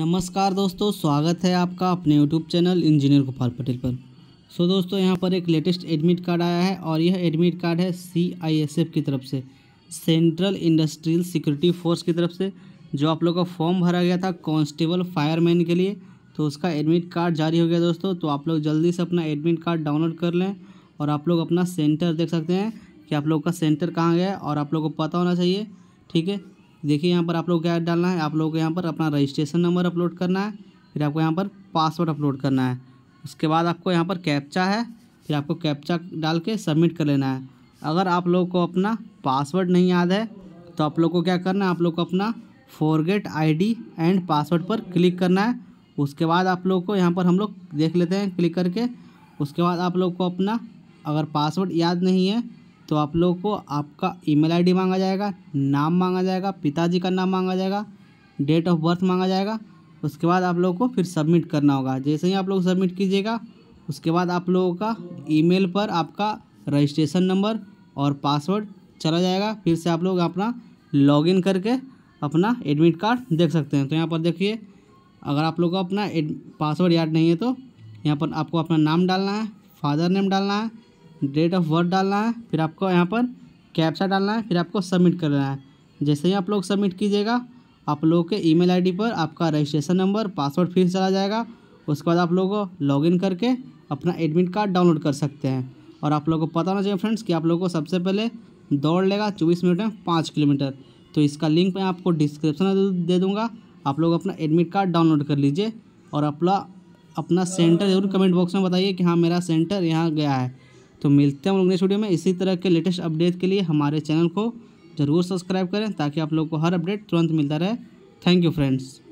नमस्कार दोस्तों स्वागत है आपका अपने YouTube channel engineer Gopal Patel पर सो so दोस्तों यहाँ पर एक लेटेस्ट एडमिट कार्ड आया है और यह एडमिट कार्ड है सी आई एस एफ की तरफ से सेंट्रल इंडस्ट्रियल सिक्योरिटी फोर्स की तरफ से जो आप लोग का फॉर्म भरा गया था कांस्टेबल फायरमैन के लिए तो उसका एडमिट कार्ड जारी हो गया दोस्तों तो आप लोग जल्दी से अपना एडमिट कार्ड डाउनलोड कर लें और आप लोग अपना सेंटर देख सकते हैं कि आप लोग का सेंटर कहाँ गया है और आप लोग को पता होना चाहिए ठीक है देखिए यहाँ पर आप लोग क्या डालना है आप लोग को यहाँ पर अपना रजिस्ट्रेशन नंबर अपलोड करना है फिर आपको यहाँ पर पासवर्ड अपलोड करना है उसके बाद आपको यहाँ पर कैप्चा है फिर आपको कैप्चा डाल के सबमिट कर लेना है अगर आप लोग को अपना पासवर्ड नहीं याद है तो आप लोग को क्या करना है आप लोग को अपना फॉरगेट आईडी एंड पासवर्ड पर क्लिक करना है उसके बाद आप लोग को यहाँ पर हम लोग देख लेते हैं क्लिक करके उसके बाद आप लोग को अपना अगर पासवर्ड याद नहीं है तो आप लोगों को आपका ईमेल आईडी मांगा जाएगा नाम मांगा जाएगा पिताजी का नाम मांगा जाएगा डेट ऑफ बर्थ मांगा जाएगा उसके बाद आप लोगों को फिर सबमिट करना होगा जैसे ही आप लोग सबमिट कीजिएगा उसके बाद आप लोगों का ईमेल पर आपका रजिस्ट्रेशन नंबर और पासवर्ड चला जाएगा फिर से आप लोग अपना लॉगिन करके अपना एडमिट कार्ड देख सकते हैं तो यहाँ पर देखिए अगर आप लोग को अपना पासवर्ड याद नहीं है तो यहाँ पर आपको अपना नाम डालना है फादर नेम डालना है डेट ऑफ बर्थ डालना है फिर आपको यहाँ पर कैप्चा डालना है फिर आपको सबमिट करना है जैसे ही आप लोग सबमिट कीजिएगा आप लोगों के ईमेल आईडी पर आपका रजिस्ट्रेशन नंबर पासवर्ड फिर चला जाएगा उसके बाद आप लोगों को लॉगिन करके अपना एडमिट कार्ड डाउनलोड कर सकते हैं और आप लोगों को पता होना चाहिए फ्रेंड्स कि आप लोगों को सबसे पहले दौड़ लेगा चौबीस मिनट में पाँच किलोमीटर तो इसका लिंक मैं आपको डिस्क्रिप्शन में दे दूँगा आप लोग अपना एडमिट कार्ड डाउनलोड कर लीजिए और अपना अपना सेंटर ज़रूर कमेंट बॉक्स में बताइए कि हाँ मेरा सेंटर यहाँ गया है तो मिलते हैं हम लोग नेक्स्ट वीडियो में इसी तरह के लेटेस्ट अपडेट के लिए हमारे चैनल को ज़रूर सब्सक्राइब करें ताकि आप लोग को हर अपडेट तुरंत मिलता रहे थैंक यू फ्रेंड्स